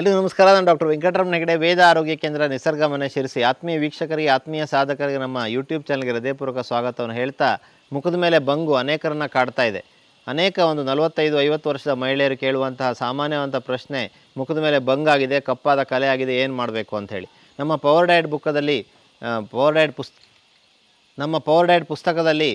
ಎಲ್ಲರಿಗೂ ನಮಸ್ಕಾರ ನಾನು ಡಾಕ್ಟರ್ ವೆಂಕಟರಾಮ್ ನೆಗಡೆ ವೇದ ಆರೋಗ್ಯ ಕೇಂದ್ರ ನಿಸರ್ಗ ಮನೆ ಶಿರಿಸಿ ಆತ್ಮೀಯ ವೀಕ್ಷಕರಿಗೆ ಆತ್ಮೀಯ ಸಾಧಕರಿಗೆ ನಮ್ಮ ಯೂಟ್ಯೂಬ್ ಚಾನಲ್ಗೆ ಹೃದಯಪೂರ್ವಕ ಸ್ವಾಗತವನ್ನು ಹೇಳ್ತಾ ಮುಖದ ಮೇಲೆ ಬಂಗು ಅನೇಕರನ್ನು ಕಾಡ್ತಾ ಇದೆ ಅನೇಕ ಒಂದು ನಲವತ್ತೈದು ಐವತ್ತು ವರ್ಷದ ಮಹಿಳೆಯರು ಕೇಳುವಂತಹ ಸಾಮಾನ್ಯವಾದ ಪ್ರಶ್ನೆ ಮುಖದ ಮೇಲೆ ಬಂಗಾಗಿದೆ ಕಪ್ಪಾದ ಕಲೆ ಆಗಿದೆ ಏನು ಮಾಡಬೇಕು ಅಂಥೇಳಿ ನಮ್ಮ ಪವರ್ ಡಯಟ್ ಬುಕ್ಕದಲ್ಲಿ ಪವರ್ ಡಯಟ್ ಪುಸ್ತ ನಮ್ಮ ಪವರ್ ಡಯಟ್ ಪುಸ್ತಕದಲ್ಲಿ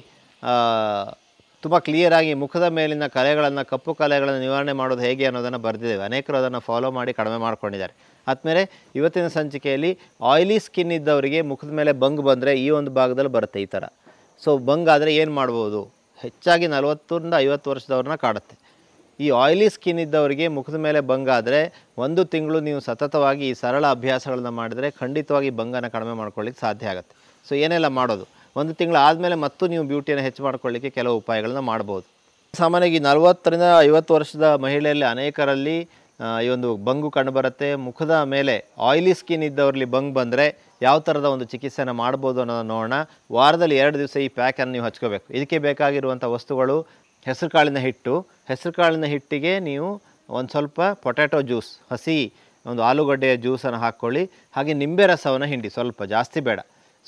ತುಂಬ ಕ್ಲಿಯರಾಗಿ ಮುಖದ ಮೇಲಿನ ಕಲೆಗಳನ್ನು ಕಪ್ಪು ಕಲೆಗಳನ್ನು ನಿವಾರಣೆ ಮಾಡೋದು ಹೇಗೆ ಅನ್ನೋದನ್ನು ಬರೆದಿದ್ದೇವೆ ಅನೇಕರು ಅದನ್ನು ಫಾಲೋ ಮಾಡಿ ಕಡಿಮೆ ಮಾಡ್ಕೊಂಡಿದ್ದಾರೆ ಆದಮೇಲೆ ಇವತ್ತಿನ ಸಂಚಿಕೆಯಲ್ಲಿ ಆಯಿಲಿ ಸ್ಕಿನ್ ಇದ್ದವರಿಗೆ ಮುಖದ ಮೇಲೆ ಬಂಗ್ ಬಂದರೆ ಈ ಒಂದು ಭಾಗದಲ್ಲಿ ಬರುತ್ತೆ ಈ ಥರ ಸೊ ಬಂಗ್ ಆದರೆ ಏನು ಮಾಡ್ಬೋದು ಹೆಚ್ಚಾಗಿ ನಲವತ್ತರಿಂದ ಐವತ್ತು ವರ್ಷದವ್ರನ್ನ ಕಾಡುತ್ತೆ ಈ ಆಯಿಲಿ ಸ್ಕಿನ್ ಇದ್ದವರಿಗೆ ಮುಖದ ಮೇಲೆ ಬಂಗ್ ಆದರೆ ಒಂದು ತಿಂಗಳು ನೀವು ಸತತವಾಗಿ ಈ ಸರಳ ಅಭ್ಯಾಸಗಳನ್ನು ಮಾಡಿದರೆ ಖಂಡಿತವಾಗಿ ಬಂಗನ್ನು ಕಡಿಮೆ ಮಾಡ್ಕೊಳ್ಳಿಕ್ಕೆ ಸಾಧ್ಯ ಆಗುತ್ತೆ ಸೊ ಏನೆಲ್ಲ ಮಾಡೋದು ಒಂದು ತಿಂಗಳು ಆದಮೇಲೆ ಮತ್ತು ನೀವು ಬ್ಯೂಟಿಯನ್ನು ಹೆಚ್ಚು ಮಾಡಿಕೊಳ್ಳಿಕ್ಕೆ ಕೆಲವು ಉಪಾಯಗಳನ್ನು ಮಾಡ್ಬೋದು ಸಾಮಾನ್ಯವಾಗಿ ನಲವತ್ತರಿಂದ ಐವತ್ತು ವರ್ಷದ ಮಹಿಳೆಯಲ್ಲಿ ಅನೇಕರಲ್ಲಿ ಈ ಒಂದು ಬಂಗು ಕಂಡುಬರುತ್ತೆ ಮುಖದ ಮೇಲೆ ಆಯಿಲಿ ಸ್ಕಿನ್ ಇದ್ದವ್ರಲ್ಲಿ ಬಂಗ್ ಬಂದರೆ ಯಾವ ಥರದ ಒಂದು ಚಿಕಿತ್ಸೆನ ಮಾಡ್ಬೋದು ಅನ್ನೋದನ್ನು ನೋಡೋಣ ವಾರದಲ್ಲಿ ಎರಡು ದಿವಸ ಈ ಪ್ಯಾಕನ್ನು ನೀವು ಹಚ್ಕೋಬೇಕು ಇದಕ್ಕೆ ಬೇಕಾಗಿರುವಂಥ ವಸ್ತುಗಳು ಹೆಸರು ಕಾಳಿನ ಹಿಟ್ಟು ಹೆಸರು ಕಾಳಿನ ಹಿಟ್ಟಿಗೆ ನೀವು ಒಂದು ಸ್ವಲ್ಪ ಪೊಟ್ಯಾಟೊ ಜ್ಯೂಸ್ ಹಸಿ ಒಂದು ಆಲೂಗಡ್ಡೆಯ ಜ್ಯೂಸನ್ನು ಹಾಕ್ಕೊಳ್ಳಿ ಹಾಗೆ ನಿಂಬೆ ರಸವನ್ನು ಹಿಂಡಿ ಸ್ವಲ್ಪ ಜಾಸ್ತಿ ಬೇಡ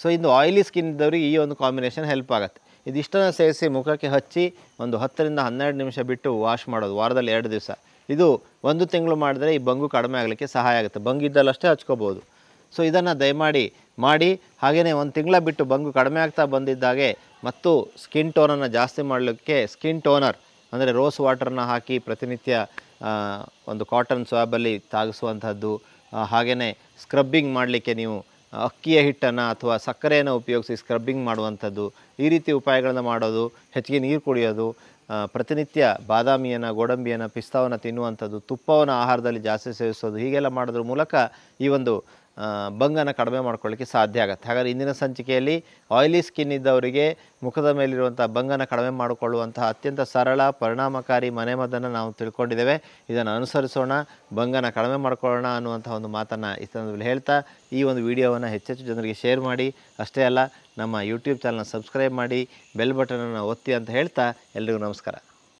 ಸೊ ಇದು ಆಯಿಲಿ ಸ್ಕಿನ್ ಇದ್ದವ್ರಿಗೆ ಈ ಒಂದು ಕಾಂಬಿನೇಷನ್ ಹೆಲ್ಪ್ ಆಗುತ್ತೆ ಇದಿಷ್ಟನ್ನು ಸೇರಿಸಿ ಮುಖಕ್ಕೆ ಹಚ್ಚಿ ಒಂದು ಹತ್ತರಿಂದ ಹನ್ನೆರಡು ನಿಮಿಷ ಬಿಟ್ಟು ವಾಶ್ ಮಾಡೋದು ವಾರದಲ್ಲಿ ಎರಡು ದಿವಸ ಇದು ಒಂದು ತಿಂಗಳು ಮಾಡಿದ್ರೆ ಈ ಬಂಗು ಕಡಿಮೆ ಆಗಲಿಕ್ಕೆ ಸಹಾಯ ಆಗುತ್ತೆ ಬಂಗು ಇದ್ದಲ್ಲಷ್ಟೇ ಹಚ್ಕೋಬೋದು ಸೊ ಇದನ್ನು ದಯಮಾಡಿ ಮಾಡಿ ಹಾಗೆಯೇ ಒಂದು ತಿಂಗಳ ಬಿಟ್ಟು ಬಂಗು ಕಡಿಮೆ ಆಗ್ತಾ ಬಂದಿದ್ದಾಗೆ ಮತ್ತು ಸ್ಕಿನ್ ಟೋನನ್ನು ಜಾಸ್ತಿ ಮಾಡಲಿಕ್ಕೆ ಸ್ಕಿನ್ ಟೋನರ್ ಅಂದರೆ ರೋಸ್ ವಾಟರ್ನ ಹಾಕಿ ಪ್ರತಿನಿತ್ಯ ಒಂದು ಕಾಟನ್ ಸ್ವಾಬಲ್ಲಿ ತಾಗಿಸುವಂಥದ್ದು ಹಾಗೆಯೇ ಸ್ಕ್ರಬ್ಬಿಂಗ್ ಮಾಡಲಿಕ್ಕೆ ನೀವು ಅಕ್ಕಿಯ ಹಿಟ್ಟನ್ನು ಅಥವಾ ಸಕ್ಕರೆಯನ್ನು ಉಪಯೋಗಿಸಿ ಸ್ಕ್ರಬ್ಬಿಂಗ್ ಮಾಡುವಂಥದ್ದು ಈ ರೀತಿ ಉಪಾಯಗಳನ್ನು ಮಾಡೋದು ಹೆಚ್ಚಿಗೆ ನೀರು ಕುಡಿಯೋದು ಪ್ರತಿನಿತ್ಯ ಬಾದಾಮಿಯನ್ನು ಗೋಡಂಬಿಯನ್ನು ಪಿಸ್ತಾವನ್ನು ತಿನ್ನುವಂಥದ್ದು ತುಪ್ಪವನ್ನು ಆಹಾರದಲ್ಲಿ ಜಾಸ್ತಿ ಸೇವಿಸೋದು ಹೀಗೆಲ್ಲ ಮಾಡೋದ್ರ ಮೂಲಕ ಈ ಒಂದು ಬಂಗನ್ನು ಕಡಿಮೆ ಮಾಡ್ಕೊಳ್ಳಿಕ್ಕೆ ಸಾಧ್ಯ ಆಗುತ್ತೆ ಹಾಗಾದರೆ ಇಂದಿನ ಸಂಚಿಕೆಯಲ್ಲಿ ಆಯಿಲಿ ಸ್ಕಿನ್ ಇದ್ದವರಿಗೆ ಮುಖದ ಮೇಲಿರುವಂಥ ಬಂಗನ್ನು ಕಡಿಮೆ ಮಾಡಿಕೊಳ್ಳುವಂತಹ ಅತ್ಯಂತ ಸರಳ ಪರಿಣಾಮಕಾರಿ ಮನೆಮದ್ದನ್ನು ನಾವು ತಿಳ್ಕೊಂಡಿದ್ದೇವೆ ಇದನ್ನು ಅನುಸರಿಸೋಣ ಬಂಗನ್ನು ಕಡಿಮೆ ಮಾಡಿಕೊಳ್ಳೋಣ ಅನ್ನುವಂಥ ಒಂದು ಮಾತನ್ನು ಈ ಸಂದರ್ಭದಲ್ಲಿ ಹೇಳ್ತಾ ಈ ಒಂದು ವಿಡಿಯೋವನ್ನು ಹೆಚ್ಚೆಚ್ಚು ಜನರಿಗೆ ಶೇರ್ ಮಾಡಿ ಅಷ್ಟೇ ಅಲ್ಲ ನಮ್ಮ ಯೂಟ್ಯೂಬ್ ಚಾನಲ್ನ ಸಬ್ಸ್ಕ್ರೈಬ್ ಮಾಡಿ ಬೆಲ್ ಬಟನನ್ನು ಒತ್ತಿ ಅಂತ ಹೇಳ್ತಾ ಎಲ್ರಿಗೂ ನಮಸ್ಕಾರ